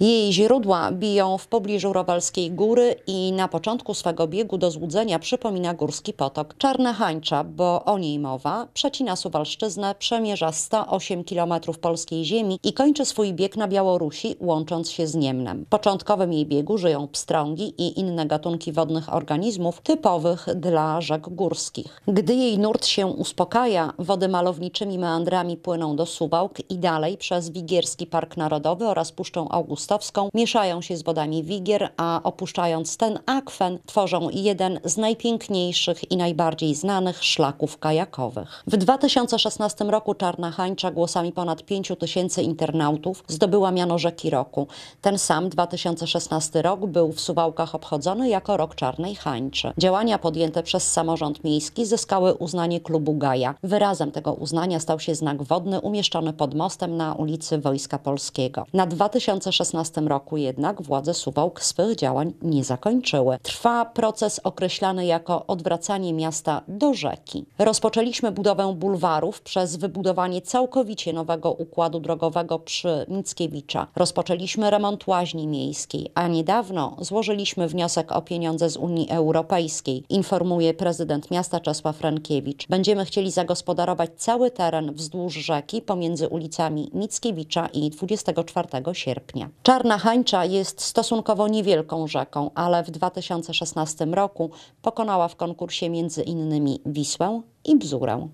Jej źródła biją w pobliżu Rowalskiej Góry i na początku swego biegu do złudzenia przypomina Górski Potok. Czarna hańcza, bo o niej mowa, przecina Suwalszczyznę, przemierza 108 km polskiej ziemi i kończy swój bieg na Białorusi, łącząc się z Niemnem. W początkowym jej biegu żyją pstrągi i inne gatunki wodnych organizmów typowych dla rzek górskich. Gdy jej nurt się uspokaja, wody malowniczymi meandrami płyną do Suwałk i dalej przez Wigierski Park Narodowy oraz Puszczą Augustową mieszają się z wodami Wigier, a opuszczając ten akwen tworzą jeden z najpiękniejszych i najbardziej znanych szlaków kajakowych. W 2016 roku Czarna Hańcza głosami ponad 5 tysięcy internautów zdobyła miano rzeki roku. Ten sam 2016 rok był w Suwałkach obchodzony jako rok Czarnej Hańczy. Działania podjęte przez samorząd miejski zyskały uznanie klubu Gaja. Wyrazem tego uznania stał się znak wodny umieszczony pod mostem na ulicy Wojska Polskiego. Na 2016 2016 roku jednak władze Suwałk swych działań nie zakończyły. Trwa proces określany jako odwracanie miasta do rzeki. Rozpoczęliśmy budowę bulwarów przez wybudowanie całkowicie nowego układu drogowego przy Mickiewicza. Rozpoczęliśmy remont łaźni miejskiej, a niedawno złożyliśmy wniosek o pieniądze z Unii Europejskiej, informuje prezydent miasta Czesław Frankiewicz. Będziemy chcieli zagospodarować cały teren wzdłuż rzeki pomiędzy ulicami Mickiewicza i 24 sierpnia. Czarna Hańcza jest stosunkowo niewielką rzeką, ale w 2016 roku pokonała w konkursie między innymi Wisłę i Bzurę.